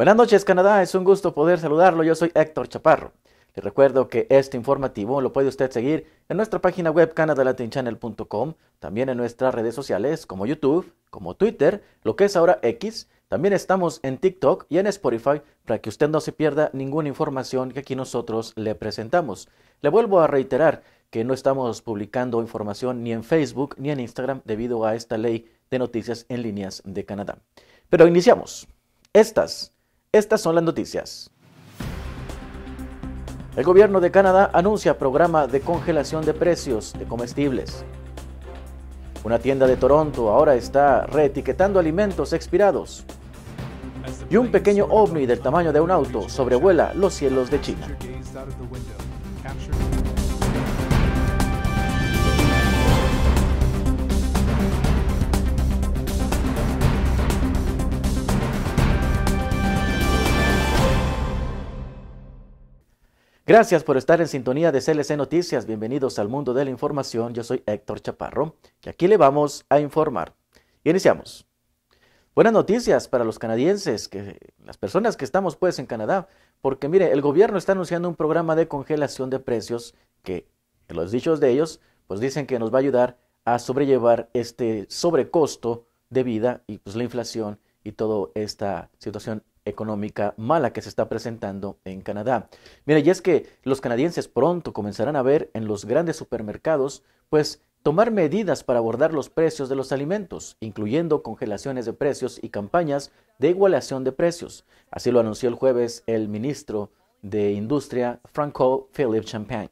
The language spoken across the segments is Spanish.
Buenas noches Canadá, es un gusto poder saludarlo, yo soy Héctor Chaparro. Le recuerdo que este informativo lo puede usted seguir en nuestra página web canadalatinchannel.com, también en nuestras redes sociales como YouTube, como Twitter, lo que es ahora X, también estamos en TikTok y en Spotify para que usted no se pierda ninguna información que aquí nosotros le presentamos. Le vuelvo a reiterar que no estamos publicando información ni en Facebook ni en Instagram debido a esta ley de noticias en líneas de Canadá. Pero iniciamos. Estas estas son las noticias. El gobierno de Canadá anuncia programa de congelación de precios de comestibles. Una tienda de Toronto ahora está reetiquetando alimentos expirados. Y un pequeño ovni del tamaño de un auto sobrevuela los cielos de China. Gracias por estar en sintonía de CLC Noticias. Bienvenidos al mundo de la información. Yo soy Héctor Chaparro y aquí le vamos a informar. Iniciamos. Buenas noticias para los canadienses, que, las personas que estamos pues en Canadá, porque mire, el gobierno está anunciando un programa de congelación de precios que en los dichos de ellos pues dicen que nos va a ayudar a sobrellevar este sobrecosto de vida y pues la inflación y toda esta situación económica mala que se está presentando en Canadá. Mira, y es que los canadienses pronto comenzarán a ver en los grandes supermercados, pues, tomar medidas para abordar los precios de los alimentos, incluyendo congelaciones de precios y campañas de igualación de precios. Así lo anunció el jueves el ministro de Industria, Franco Philippe Champagne.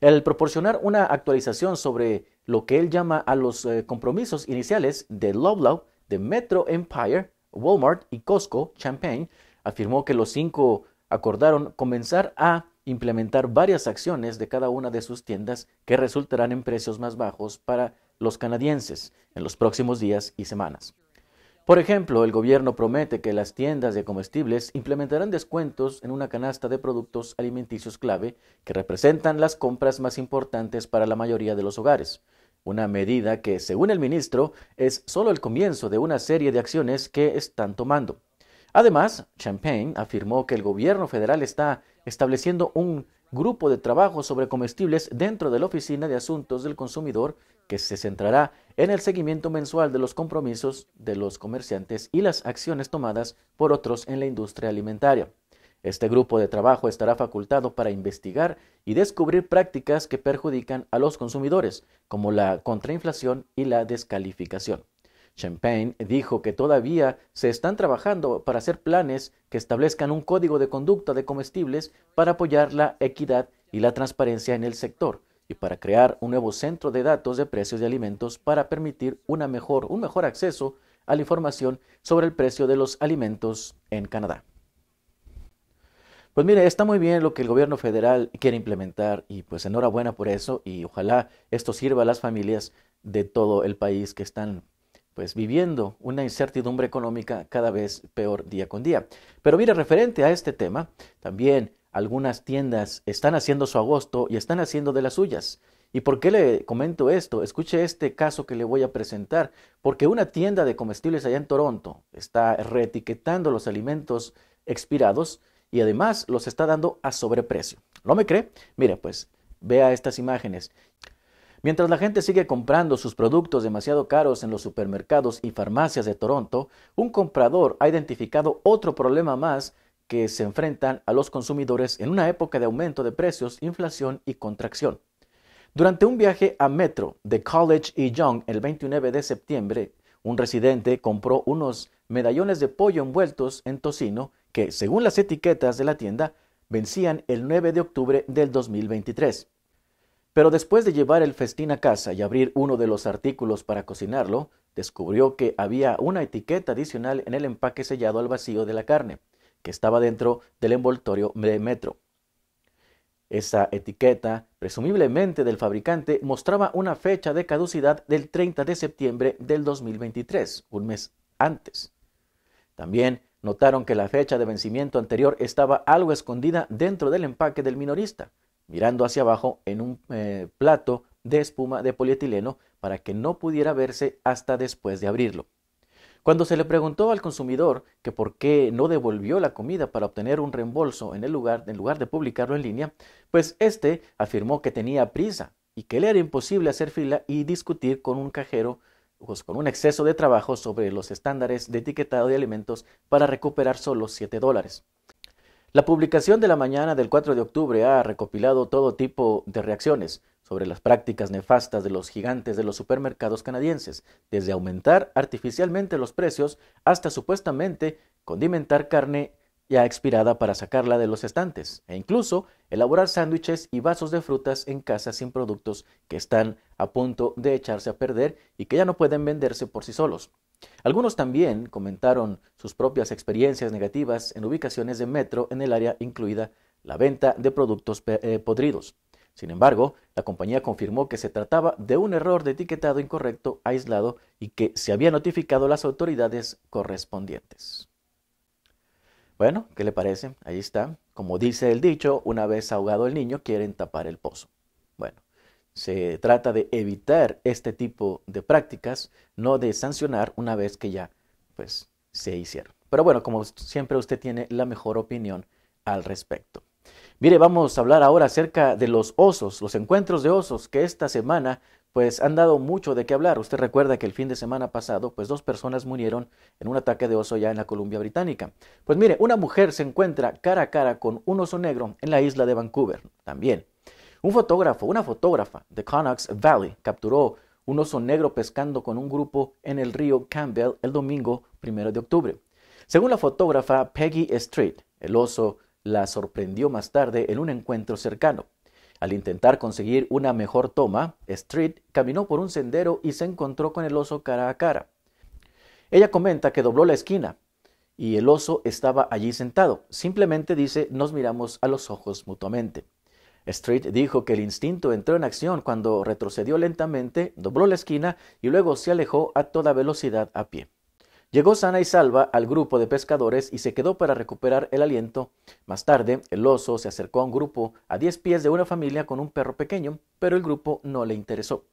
El proporcionar una actualización sobre lo que él llama a los eh, compromisos iniciales de Loblaw, de Metro Empire, Walmart y Costco Champagne afirmó que los cinco acordaron comenzar a implementar varias acciones de cada una de sus tiendas que resultarán en precios más bajos para los canadienses en los próximos días y semanas. Por ejemplo, el gobierno promete que las tiendas de comestibles implementarán descuentos en una canasta de productos alimenticios clave que representan las compras más importantes para la mayoría de los hogares una medida que, según el ministro, es solo el comienzo de una serie de acciones que están tomando. Además, Champagne afirmó que el gobierno federal está estableciendo un grupo de trabajo sobre comestibles dentro de la Oficina de Asuntos del Consumidor que se centrará en el seguimiento mensual de los compromisos de los comerciantes y las acciones tomadas por otros en la industria alimentaria. Este grupo de trabajo estará facultado para investigar y descubrir prácticas que perjudican a los consumidores, como la contrainflación y la descalificación. Champagne dijo que todavía se están trabajando para hacer planes que establezcan un código de conducta de comestibles para apoyar la equidad y la transparencia en el sector y para crear un nuevo centro de datos de precios de alimentos para permitir mejor, un mejor acceso a la información sobre el precio de los alimentos en Canadá. Pues mire, está muy bien lo que el gobierno federal quiere implementar y pues enhorabuena por eso y ojalá esto sirva a las familias de todo el país que están pues viviendo una incertidumbre económica cada vez peor día con día. Pero mire, referente a este tema, también algunas tiendas están haciendo su agosto y están haciendo de las suyas. ¿Y por qué le comento esto? Escuche este caso que le voy a presentar, porque una tienda de comestibles allá en Toronto está reetiquetando los alimentos expirados y además los está dando a sobreprecio. ¿No me cree? Mire, pues vea estas imágenes. Mientras la gente sigue comprando sus productos demasiado caros en los supermercados y farmacias de Toronto, un comprador ha identificado otro problema más que se enfrentan a los consumidores en una época de aumento de precios, inflación y contracción. Durante un viaje a Metro de College y Young el 29 de septiembre, un residente compró unos medallones de pollo envueltos en tocino que, según las etiquetas de la tienda, vencían el 9 de octubre del 2023. Pero después de llevar el festín a casa y abrir uno de los artículos para cocinarlo, descubrió que había una etiqueta adicional en el empaque sellado al vacío de la carne, que estaba dentro del envoltorio de metro. Esa etiqueta, presumiblemente del fabricante, mostraba una fecha de caducidad del 30 de septiembre del 2023, un mes antes. También Notaron que la fecha de vencimiento anterior estaba algo escondida dentro del empaque del minorista, mirando hacia abajo en un eh, plato de espuma de polietileno para que no pudiera verse hasta después de abrirlo. Cuando se le preguntó al consumidor que por qué no devolvió la comida para obtener un reembolso en, el lugar, en lugar de publicarlo en línea, pues éste afirmó que tenía prisa y que le era imposible hacer fila y discutir con un cajero pues, con un exceso de trabajo sobre los estándares de etiquetado de alimentos para recuperar solo 7 dólares. La publicación de la mañana del 4 de octubre ha recopilado todo tipo de reacciones sobre las prácticas nefastas de los gigantes de los supermercados canadienses, desde aumentar artificialmente los precios hasta supuestamente condimentar carne ya expirada para sacarla de los estantes e incluso elaborar sándwiches y vasos de frutas en casa sin productos que están a punto de echarse a perder y que ya no pueden venderse por sí solos. Algunos también comentaron sus propias experiencias negativas en ubicaciones de metro en el área incluida la venta de productos eh, podridos. Sin embargo, la compañía confirmó que se trataba de un error de etiquetado incorrecto aislado y que se había notificado a las autoridades correspondientes. Bueno, ¿qué le parece? Ahí está. Como dice el dicho, una vez ahogado el niño, quieren tapar el pozo. Bueno, se trata de evitar este tipo de prácticas, no de sancionar una vez que ya pues, se hicieron. Pero bueno, como siempre usted tiene la mejor opinión al respecto. Mire, vamos a hablar ahora acerca de los osos, los encuentros de osos que esta semana pues han dado mucho de qué hablar. Usted recuerda que el fin de semana pasado, pues dos personas murieron en un ataque de oso ya en la Columbia Británica. Pues mire, una mujer se encuentra cara a cara con un oso negro en la isla de Vancouver, también. Un fotógrafo, una fotógrafa de Connox Valley capturó un oso negro pescando con un grupo en el río Campbell el domingo primero de octubre. Según la fotógrafa Peggy Street, el oso la sorprendió más tarde en un encuentro cercano. Al intentar conseguir una mejor toma, Street caminó por un sendero y se encontró con el oso cara a cara. Ella comenta que dobló la esquina y el oso estaba allí sentado. Simplemente dice, nos miramos a los ojos mutuamente. Street dijo que el instinto entró en acción cuando retrocedió lentamente, dobló la esquina y luego se alejó a toda velocidad a pie. Llegó sana y salva al grupo de pescadores y se quedó para recuperar el aliento. Más tarde, el oso se acercó a un grupo a 10 pies de una familia con un perro pequeño, pero el grupo no le interesó.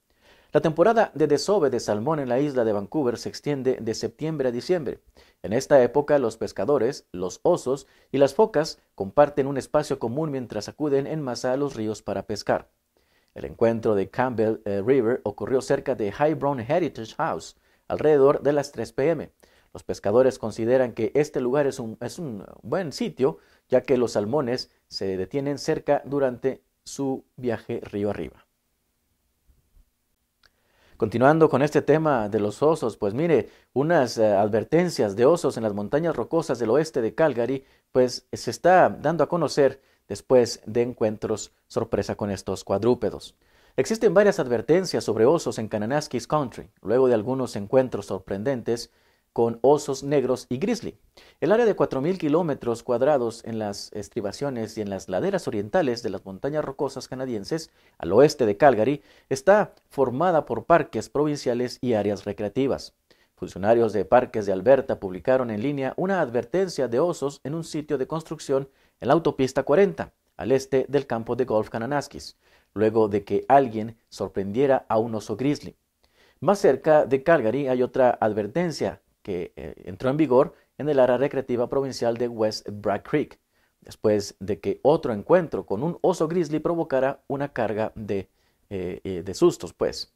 La temporada de desove de salmón en la isla de Vancouver se extiende de septiembre a diciembre. En esta época los pescadores, los osos y las focas comparten un espacio común mientras acuden en masa a los ríos para pescar. El encuentro de Campbell eh, River ocurrió cerca de Brown Heritage House, alrededor de las 3 pm. Los pescadores consideran que este lugar es un, buen sitio, ya que los salmones se detienen cerca durante su viaje río arriba. Continuando con este tema de los osos, pues mire, unas eh, advertencias de osos en las montañas rocosas del oeste de Calgary, pues se está dando a conocer después de encuentros sorpresa con estos cuadrúpedos. Existen varias advertencias sobre osos en Kananaskis Country, luego de algunos encuentros sorprendentes con osos negros y grizzly. El área de 4.000 kilómetros cuadrados en las estribaciones y en las laderas orientales de las montañas rocosas canadienses, al oeste de Calgary, está formada por parques provinciales y áreas recreativas. Funcionarios de parques de Alberta publicaron en línea una advertencia de osos en un sitio de construcción en la autopista 40, al este del campo de golf Kananaskis, luego de que alguien sorprendiera a un oso grizzly. Más cerca de Calgary hay otra advertencia que eh, entró en vigor en el área recreativa provincial de West Brad Creek, después de que otro encuentro con un oso grizzly provocara una carga de, eh, eh, de sustos, pues.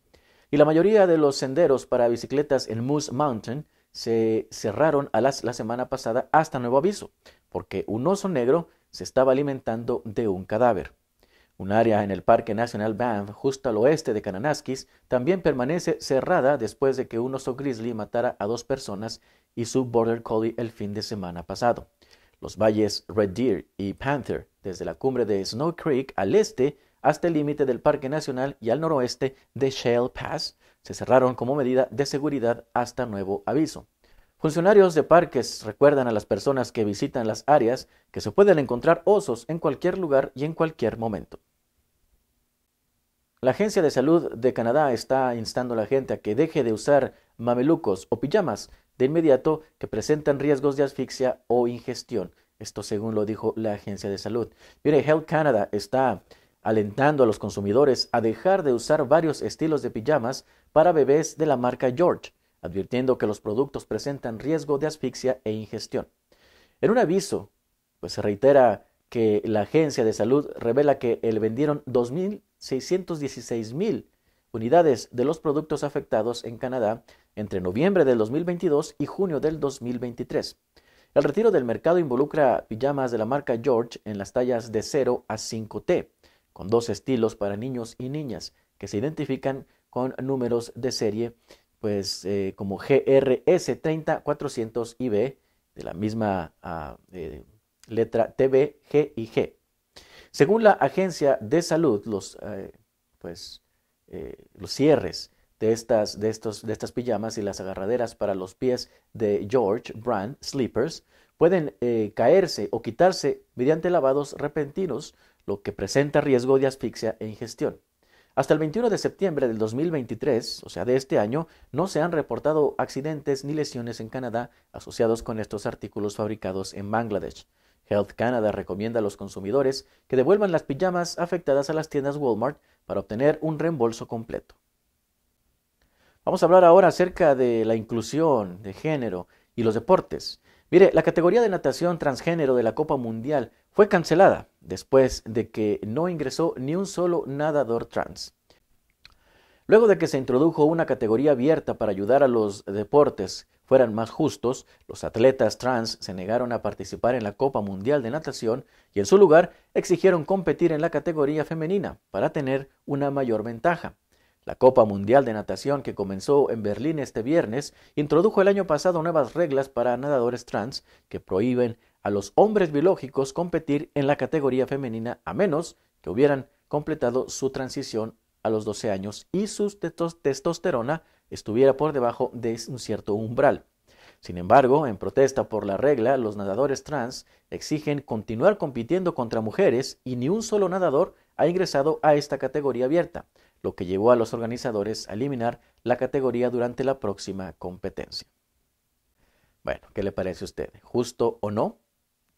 Y la mayoría de los senderos para bicicletas en Moose Mountain se cerraron a las, la semana pasada hasta nuevo aviso, porque un oso negro se estaba alimentando de un cadáver. Un área en el Parque Nacional Banff, justo al oeste de Kananaskis, también permanece cerrada después de que un oso grizzly matara a dos personas y su border collie el fin de semana pasado. Los valles Red Deer y Panther, desde la cumbre de Snow Creek al este hasta el límite del Parque Nacional y al noroeste de Shell Pass, se cerraron como medida de seguridad hasta nuevo aviso. Funcionarios de parques recuerdan a las personas que visitan las áreas que se pueden encontrar osos en cualquier lugar y en cualquier momento. La Agencia de Salud de Canadá está instando a la gente a que deje de usar mamelucos o pijamas de inmediato que presentan riesgos de asfixia o ingestión. Esto según lo dijo la Agencia de Salud. Mire, Health Canada está alentando a los consumidores a dejar de usar varios estilos de pijamas para bebés de la marca George, advirtiendo que los productos presentan riesgo de asfixia e ingestión. En un aviso, pues se reitera que la agencia de salud revela que el vendieron 2.000 616 mil unidades de los productos afectados en Canadá entre noviembre del 2022 y junio del 2023. El retiro del mercado involucra pijamas de la marca George en las tallas de 0 a 5T, con dos estilos para niños y niñas que se identifican con números de serie pues eh, como GRS 30400 IB de la misma ah, eh, letra TBGIG. Según la Agencia de Salud, los, eh, pues, eh, cierres de estas, pijamas y las agarraderas para los pies de George Brand Sleepers pueden eh, caerse o quitarse mediante lavados repentinos, lo que presenta riesgo de asfixia e ingestión. Hasta el 21 de septiembre del 2023, o sea, de este año, no se han reportado accidentes ni lesiones en Canadá asociados con estos artículos fabricados en Bangladesh. Health Canada recomienda a los consumidores que devuelvan las pijamas afectadas a las tiendas Walmart para obtener un reembolso completo. Vamos a hablar ahora acerca de la inclusión de género y los deportes. Mire, la categoría de natación transgénero de la Copa Mundial fue cancelada después de que no ingresó ni un solo nadador trans. Luego de que se introdujo una categoría abierta para ayudar a los deportes fueran más justos, los atletas trans se negaron a participar en la Copa Mundial de Natación y en su lugar exigieron competir en la categoría femenina para tener una mayor ventaja. La Copa Mundial de Natación que comenzó en Berlín este viernes introdujo el año pasado nuevas reglas para nadadores trans que prohíben a los hombres biológicos competir en la categoría femenina a menos que hubieran completado su transición a los 12 años y su testosterona estuviera por debajo de un cierto umbral. Sin embargo, en protesta por la regla, los nadadores trans exigen continuar compitiendo contra mujeres y ni un solo nadador ha ingresado a esta categoría abierta, lo que llevó a los organizadores a eliminar la categoría durante la próxima competencia. Bueno, ¿qué le parece a usted? ¿Justo o no?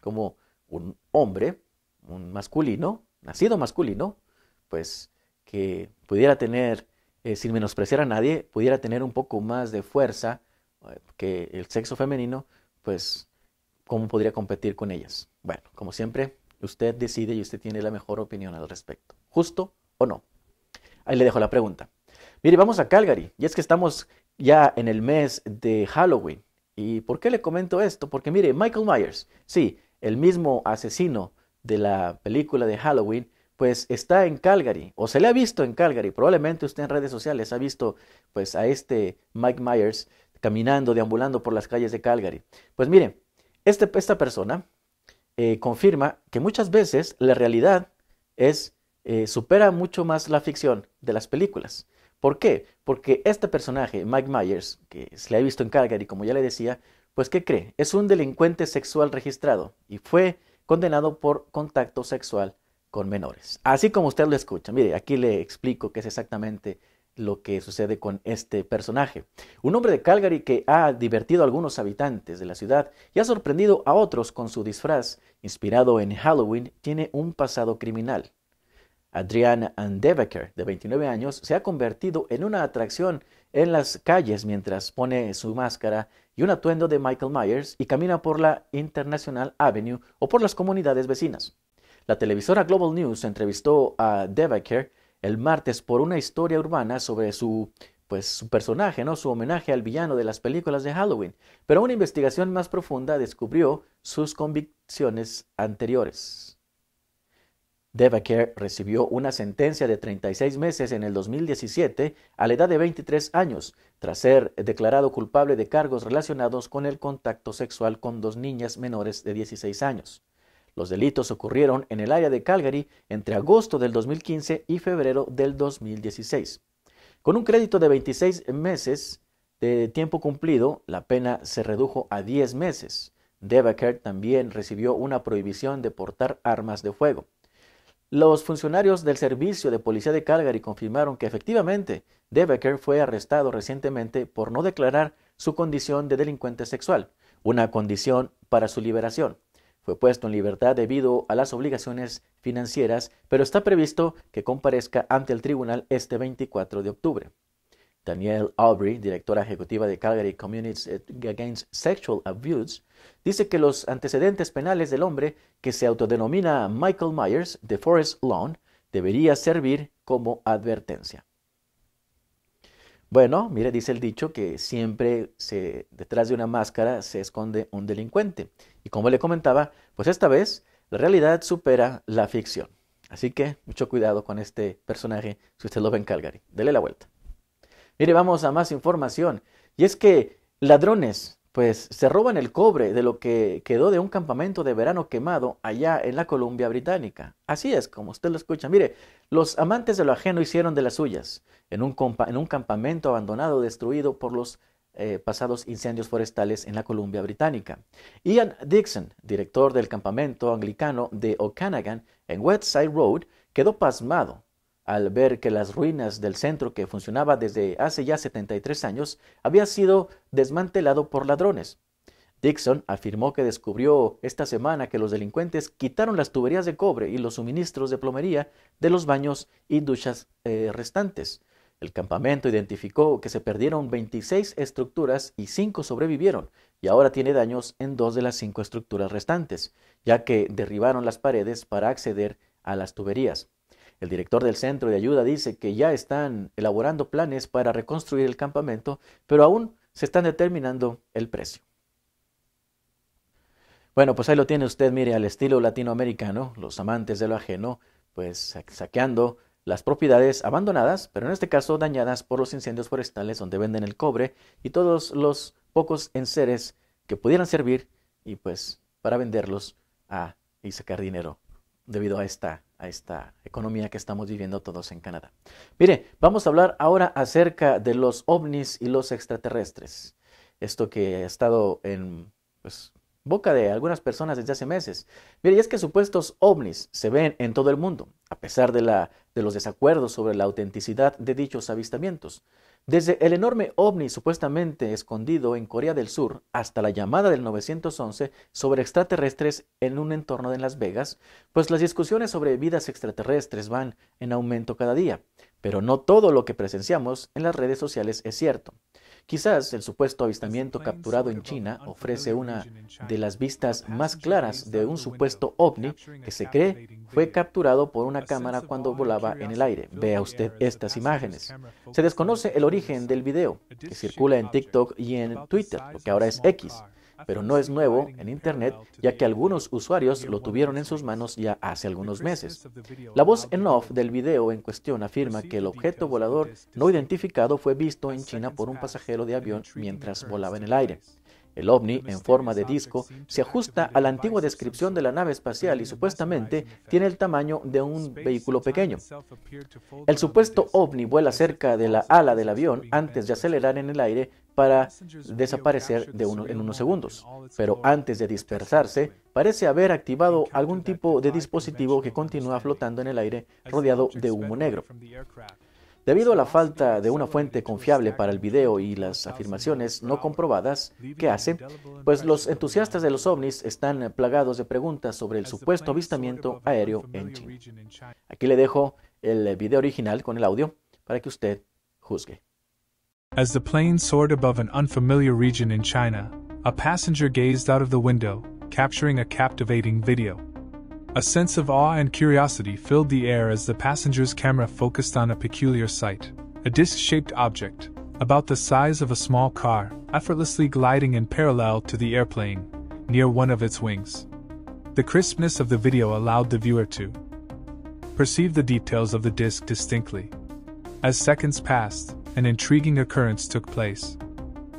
Como un hombre, un masculino, nacido masculino, pues que pudiera tener eh, sin menospreciar a nadie, pudiera tener un poco más de fuerza eh, que el sexo femenino, pues, ¿cómo podría competir con ellas? Bueno, como siempre, usted decide y usted tiene la mejor opinión al respecto. ¿Justo o no? Ahí le dejo la pregunta. Mire, vamos a Calgary. Y es que estamos ya en el mes de Halloween. ¿Y por qué le comento esto? Porque mire, Michael Myers, sí, el mismo asesino de la película de Halloween, pues está en Calgary, o se le ha visto en Calgary, probablemente usted en redes sociales ha visto pues a este Mike Myers caminando, deambulando por las calles de Calgary. Pues miren, este, esta persona eh, confirma que muchas veces la realidad es, eh, supera mucho más la ficción de las películas. ¿Por qué? Porque este personaje, Mike Myers, que se le ha visto en Calgary, como ya le decía, pues ¿qué cree? Es un delincuente sexual registrado y fue condenado por contacto sexual con menores. Así como usted lo escucha. Mire, aquí le explico qué es exactamente lo que sucede con este personaje. Un hombre de Calgary que ha divertido a algunos habitantes de la ciudad y ha sorprendido a otros con su disfraz inspirado en Halloween, tiene un pasado criminal. Adriana Andevaker, de 29 años, se ha convertido en una atracción en las calles mientras pone su máscara y un atuendo de Michael Myers y camina por la International Avenue o por las comunidades vecinas. La televisora Global News entrevistó a Devaker el martes por una historia urbana sobre su pues su personaje, ¿no? Su homenaje al villano de las películas de Halloween. Pero una investigación más profunda descubrió sus convicciones anteriores. Devaker recibió una sentencia de 36 meses en el 2017 a la edad de 23 años, tras ser declarado culpable de cargos relacionados con el contacto sexual con dos niñas menores de 16 años. Los delitos ocurrieron en el área de Calgary entre agosto del 2015 y febrero del 2016. Con un crédito de 26 meses de tiempo cumplido, la pena se redujo a 10 meses. Debaker también recibió una prohibición de portar armas de fuego. Los funcionarios del Servicio de Policía de Calgary confirmaron que efectivamente Debaker fue arrestado recientemente por no declarar su condición de delincuente sexual, una condición para su liberación. Fue puesto en libertad debido a las obligaciones financieras, pero está previsto que comparezca ante el tribunal este 24 de octubre. Danielle Aubrey, directora ejecutiva de Calgary Communities Against Sexual Abuse, dice que los antecedentes penales del hombre, que se autodenomina Michael Myers de Forest Lawn, debería servir como advertencia. Bueno, mire, dice el dicho que siempre se, detrás de una máscara se esconde un delincuente. Y como le comentaba, pues esta vez la realidad supera la ficción. Así que mucho cuidado con este personaje si usted lo ve en Calgary. Dele la vuelta. Mire, vamos a más información. Y es que ladrones, pues se roban el cobre de lo que quedó de un campamento de verano quemado allá en la Columbia Británica. Así es, como usted lo escucha. Mire, los amantes de lo ajeno hicieron de las suyas en un, campamento abandonado destruido por los eh, pasados incendios forestales en la Columbia Británica. Ian Dixon, director del campamento anglicano de Okanagan en Westside Road, quedó pasmado al ver que las ruinas del centro que funcionaba desde hace ya 73 años había sido desmantelado por ladrones. Dixon afirmó que descubrió esta semana que los delincuentes quitaron las tuberías de cobre y los suministros de plomería de los baños y duchas eh, restantes. El campamento identificó que se perdieron 26 estructuras y 5 sobrevivieron, y ahora tiene daños en dos de las cinco estructuras restantes, ya que derribaron las paredes para acceder a las tuberías. El director del centro de ayuda dice que ya están elaborando planes para reconstruir el campamento, pero aún se están determinando el precio. Bueno, pues ahí lo tiene usted, mire, al estilo latinoamericano, los amantes de lo ajeno, pues saqueando las propiedades abandonadas, pero en este caso dañadas por los incendios forestales donde venden el cobre y todos los pocos enseres que pudieran servir y pues para venderlos a, y sacar dinero debido a esta, a esta economía que estamos viviendo todos en Canadá. Mire, vamos a hablar ahora acerca de los ovnis y los extraterrestres. Esto que ha estado en pues, boca de algunas personas desde hace meses. Mire, y es que supuestos ovnis se ven en todo el mundo, a pesar de, la, de los desacuerdos sobre la autenticidad de dichos avistamientos. Desde el enorme ovni supuestamente escondido en Corea del Sur hasta la llamada del 911 sobre extraterrestres en un entorno de Las Vegas, pues las discusiones sobre vidas extraterrestres van en aumento cada día. Pero no todo lo que presenciamos en las redes sociales es cierto. Quizás el supuesto avistamiento capturado en China ofrece una de las vistas más claras de un supuesto ovni que se cree fue capturado por una cámara cuando volaba en el aire. Vea usted estas imágenes. Se desconoce el origen del video, que circula en TikTok y en Twitter, lo que ahora es X pero no es nuevo en Internet, ya que algunos usuarios lo tuvieron en sus manos ya hace algunos meses. La voz en off del video en cuestión afirma que el objeto volador no identificado fue visto en China por un pasajero de avión mientras volaba en el aire. El ovni, en forma de disco, se ajusta a la antigua descripción de la nave espacial y supuestamente tiene el tamaño de un vehículo pequeño. El supuesto ovni vuela cerca de la ala del avión antes de acelerar en el aire para desaparecer en unos segundos. Pero antes de dispersarse, parece haber activado algún tipo de dispositivo que continúa flotando en el aire rodeado de humo negro. Debido a la falta de una fuente confiable para el video y las afirmaciones no comprobadas que hace, pues los entusiastas de los ovnis están plagados de preguntas sobre el supuesto avistamiento aéreo en China. Aquí le dejo el video original con el audio para que usted juzgue. As the plane soared above an unfamiliar region in China, a passenger gazed out of the window, capturing a captivating video. A sense of awe and curiosity filled the air as the passenger's camera focused on a peculiar sight a disc shaped object, about the size of a small car, effortlessly gliding in parallel to the airplane, near one of its wings. The crispness of the video allowed the viewer to perceive the details of the disc distinctly. As seconds passed, an intriguing occurrence took place.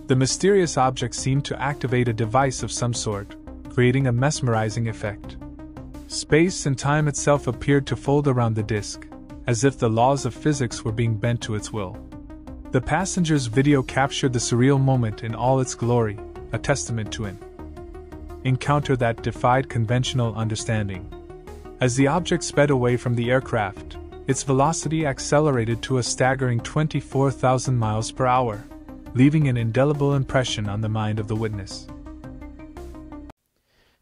The mysterious object seemed to activate a device of some sort, creating a mesmerizing effect. Space and time itself appeared to fold around the disk, as if the laws of physics were being bent to its will. The passenger's video captured the surreal moment in all its glory, a testament to an encounter that defied conventional understanding. As the object sped away from the aircraft, its velocity accelerated to a staggering 24,000 miles per hour, leaving an indelible impression on the mind of the witness.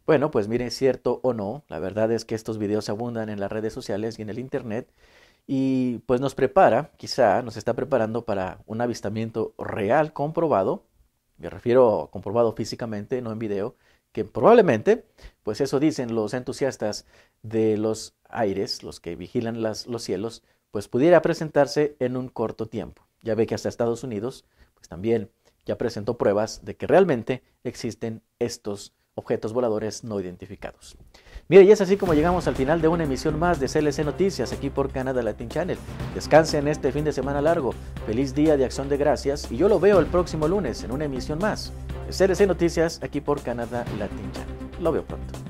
Bueno, pues mire, cierto o no, la verdad es que estos videos abundan en las redes sociales y en el Internet y pues nos prepara, quizá nos está preparando para un avistamiento real comprobado, me refiero a comprobado físicamente, no en video, que probablemente, pues eso dicen los entusiastas de los aires, los que vigilan los cielos, pues pudiera presentarse en un corto tiempo. Ya ve que hasta Estados Unidos, pues también ya presentó pruebas de que realmente existen estos objetos voladores no identificados. Mire, y es así como llegamos al final de una emisión más de CLC Noticias aquí por Canadá Latin Channel. Descansen este fin de semana largo. Feliz día de Acción de Gracias y yo lo veo el próximo lunes en una emisión más de CLC Noticias aquí por Canadá Latin Channel. Lo veo pronto.